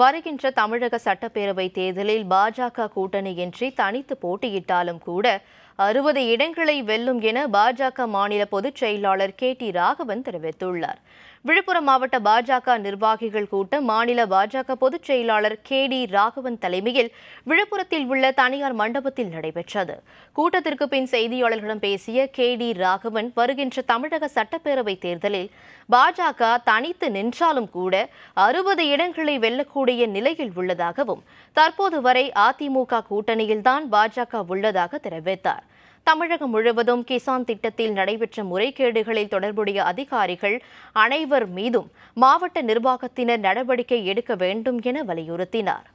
வருகின்ற தமிழக சட்டப்பேரவை தேர்தலில் பாஜக கூட்டணியின்றி தனித்து போட்டியிட்டாலும் கூட அறுபது இடங்களை வெல்லும் என பாஜக மாநில பொதுச் செயலாளர் கே டி ராகவன் தெரிவித்துள்ளார் விழுப்புரம் மாவட்ட பாஜக நிர்வாகிகள் கூட்டம் மாநில பாஜக பொதுச் செயலாளர் கே டி ராகவன் தலைமையில் விழுப்புரத்தில் உள்ள தனியார் மண்டபத்தில் நடைபெற்றது கூட்டத்திற்கு பின் செய்தியாளர்களிடம் பேசிய கே டி ராகவன் வருகின்ற தமிழக சட்டப்பேரவை தேர்தலில் பாஜக தனித்து நின்றாலும் கூட அறுபது இடங்களை வெல்லக்கூடிய நிலையில் உள்ளதாகவும் தற்போது வரை அதிமுக கூட்டணியில்தான் பாஜக உள்ளதாக தெரிவித்தார் தமிழகம் முழுவதும் கிசான் திட்டத்தில் நடைபெற்ற முறைகேடுகளில் தொடர்புடைய அதிகாரிகள் அனைவர் மீதும் மாவட்ட நிர்வாகத்தினர் நடவடிக்கை எடுக்க வேண்டும் என வலியுறுத்தினார்